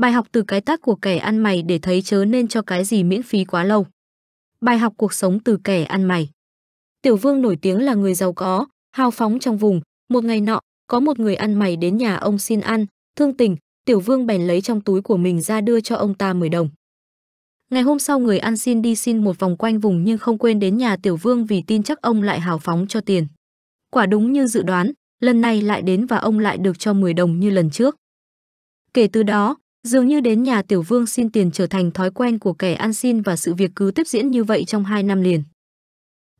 Bài học từ cái tác của kẻ ăn mày để thấy chớ nên cho cái gì miễn phí quá lâu. Bài học cuộc sống từ kẻ ăn mày. Tiểu Vương nổi tiếng là người giàu có, hào phóng trong vùng, một ngày nọ, có một người ăn mày đến nhà ông xin ăn, thương tình, Tiểu Vương bèn lấy trong túi của mình ra đưa cho ông ta 10 đồng. Ngày hôm sau người ăn xin đi xin một vòng quanh vùng nhưng không quên đến nhà Tiểu Vương vì tin chắc ông lại hào phóng cho tiền. Quả đúng như dự đoán, lần này lại đến và ông lại được cho 10 đồng như lần trước. Kể từ đó, Dường như đến nhà tiểu vương xin tiền trở thành thói quen của kẻ ăn xin và sự việc cứ tiếp diễn như vậy trong hai năm liền.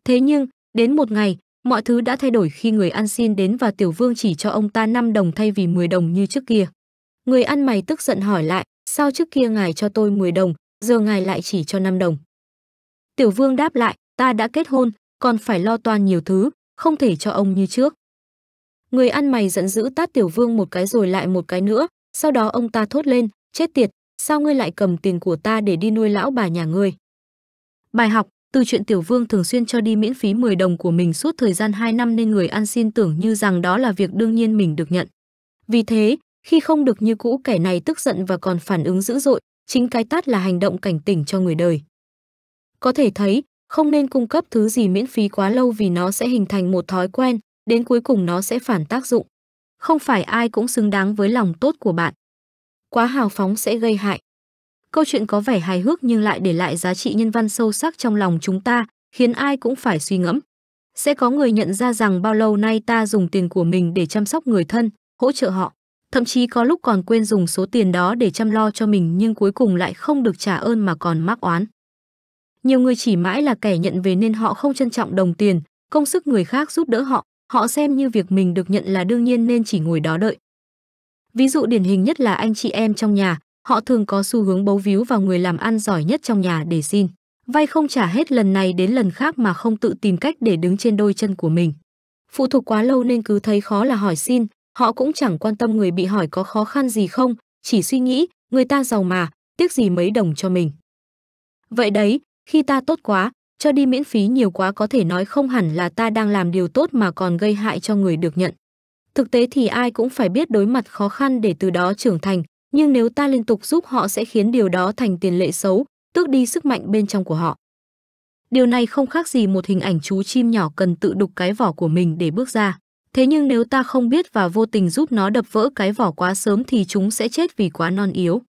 Thế nhưng, đến một ngày, mọi thứ đã thay đổi khi người ăn xin đến và tiểu vương chỉ cho ông ta 5 đồng thay vì 10 đồng như trước kia. Người ăn mày tức giận hỏi lại, sao trước kia ngài cho tôi 10 đồng, giờ ngài lại chỉ cho 5 đồng. Tiểu vương đáp lại, ta đã kết hôn, còn phải lo toan nhiều thứ, không thể cho ông như trước. Người ăn mày giận dữ tát tiểu vương một cái rồi lại một cái nữa, sau đó ông ta thốt lên, chết tiệt, sao ngươi lại cầm tiền của ta để đi nuôi lão bà nhà ngươi? Bài học, từ chuyện Tiểu Vương thường xuyên cho đi miễn phí 10 đồng của mình suốt thời gian 2 năm nên người ăn xin tưởng như rằng đó là việc đương nhiên mình được nhận. Vì thế, khi không được như cũ kẻ này tức giận và còn phản ứng dữ dội, chính cái tát là hành động cảnh tỉnh cho người đời. Có thể thấy, không nên cung cấp thứ gì miễn phí quá lâu vì nó sẽ hình thành một thói quen, đến cuối cùng nó sẽ phản tác dụng không phải ai cũng xứng đáng với lòng tốt của bạn. Quá hào phóng sẽ gây hại. Câu chuyện có vẻ hài hước nhưng lại để lại giá trị nhân văn sâu sắc trong lòng chúng ta, khiến ai cũng phải suy ngẫm. Sẽ có người nhận ra rằng bao lâu nay ta dùng tiền của mình để chăm sóc người thân, hỗ trợ họ. Thậm chí có lúc còn quên dùng số tiền đó để chăm lo cho mình nhưng cuối cùng lại không được trả ơn mà còn mắc oán. Nhiều người chỉ mãi là kẻ nhận về nên họ không trân trọng đồng tiền, công sức người khác giúp đỡ họ, Họ xem như việc mình được nhận là đương nhiên nên chỉ ngồi đó đợi. Ví dụ điển hình nhất là anh chị em trong nhà, họ thường có xu hướng bấu víu vào người làm ăn giỏi nhất trong nhà để xin. Vay không trả hết lần này đến lần khác mà không tự tìm cách để đứng trên đôi chân của mình. Phụ thuộc quá lâu nên cứ thấy khó là hỏi xin, họ cũng chẳng quan tâm người bị hỏi có khó khăn gì không, chỉ suy nghĩ, người ta giàu mà, tiếc gì mấy đồng cho mình. Vậy đấy, khi ta tốt quá, cho đi miễn phí nhiều quá có thể nói không hẳn là ta đang làm điều tốt mà còn gây hại cho người được nhận. Thực tế thì ai cũng phải biết đối mặt khó khăn để từ đó trưởng thành, nhưng nếu ta liên tục giúp họ sẽ khiến điều đó thành tiền lệ xấu, tước đi sức mạnh bên trong của họ. Điều này không khác gì một hình ảnh chú chim nhỏ cần tự đục cái vỏ của mình để bước ra. Thế nhưng nếu ta không biết và vô tình giúp nó đập vỡ cái vỏ quá sớm thì chúng sẽ chết vì quá non yếu.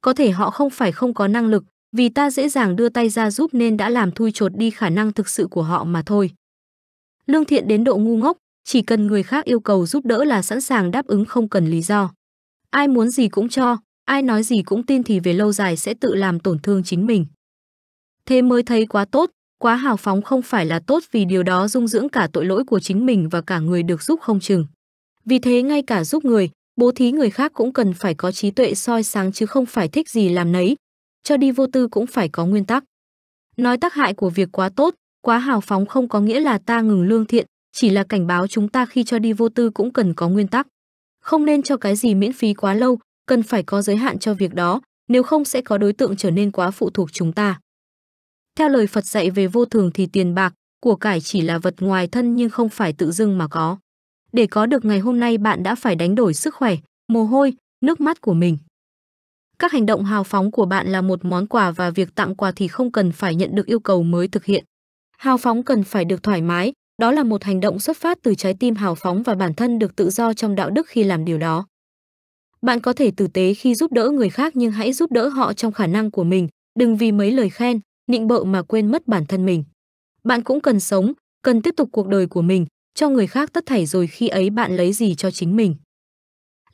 Có thể họ không phải không có năng lực, vì ta dễ dàng đưa tay ra giúp nên đã làm thui chột đi khả năng thực sự của họ mà thôi. Lương thiện đến độ ngu ngốc, chỉ cần người khác yêu cầu giúp đỡ là sẵn sàng đáp ứng không cần lý do. Ai muốn gì cũng cho, ai nói gì cũng tin thì về lâu dài sẽ tự làm tổn thương chính mình. Thế mới thấy quá tốt, quá hào phóng không phải là tốt vì điều đó dung dưỡng cả tội lỗi của chính mình và cả người được giúp không chừng. Vì thế ngay cả giúp người, bố thí người khác cũng cần phải có trí tuệ soi sáng chứ không phải thích gì làm nấy, cho đi vô tư cũng phải có nguyên tắc. Nói tác hại của việc quá tốt, quá hào phóng không có nghĩa là ta ngừng lương thiện, chỉ là cảnh báo chúng ta khi cho đi vô tư cũng cần có nguyên tắc. Không nên cho cái gì miễn phí quá lâu, cần phải có giới hạn cho việc đó, nếu không sẽ có đối tượng trở nên quá phụ thuộc chúng ta. Theo lời Phật dạy về vô thường thì tiền bạc, của cải chỉ là vật ngoài thân nhưng không phải tự dưng mà có. Để có được ngày hôm nay bạn đã phải đánh đổi sức khỏe, mồ hôi, nước mắt của mình. Các hành động hào phóng của bạn là một món quà và việc tặng quà thì không cần phải nhận được yêu cầu mới thực hiện. Hào phóng cần phải được thoải mái, đó là một hành động xuất phát từ trái tim hào phóng và bản thân được tự do trong đạo đức khi làm điều đó. Bạn có thể tử tế khi giúp đỡ người khác nhưng hãy giúp đỡ họ trong khả năng của mình, đừng vì mấy lời khen, nịnh bợ mà quên mất bản thân mình. Bạn cũng cần sống, cần tiếp tục cuộc đời của mình, cho người khác tất thảy rồi khi ấy bạn lấy gì cho chính mình.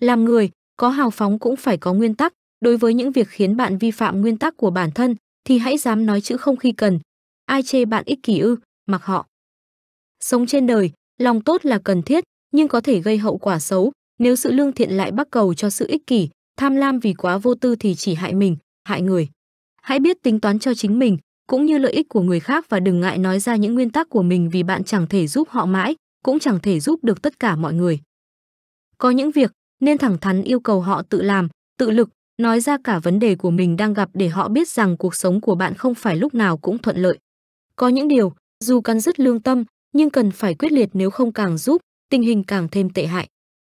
Làm người, có hào phóng cũng phải có nguyên tắc, Đối với những việc khiến bạn vi phạm nguyên tắc của bản thân thì hãy dám nói chữ không khi cần. Ai chê bạn ích kỷ ư, mặc họ. Sống trên đời, lòng tốt là cần thiết, nhưng có thể gây hậu quả xấu, nếu sự lương thiện lại bắt cầu cho sự ích kỷ, tham lam vì quá vô tư thì chỉ hại mình, hại người. Hãy biết tính toán cho chính mình, cũng như lợi ích của người khác và đừng ngại nói ra những nguyên tắc của mình vì bạn chẳng thể giúp họ mãi, cũng chẳng thể giúp được tất cả mọi người. Có những việc nên thẳng thắn yêu cầu họ tự làm, tự lực, nói ra cả vấn đề của mình đang gặp để họ biết rằng cuộc sống của bạn không phải lúc nào cũng thuận lợi. Có những điều, dù cắn dứt lương tâm, nhưng cần phải quyết liệt nếu không càng giúp, tình hình càng thêm tệ hại.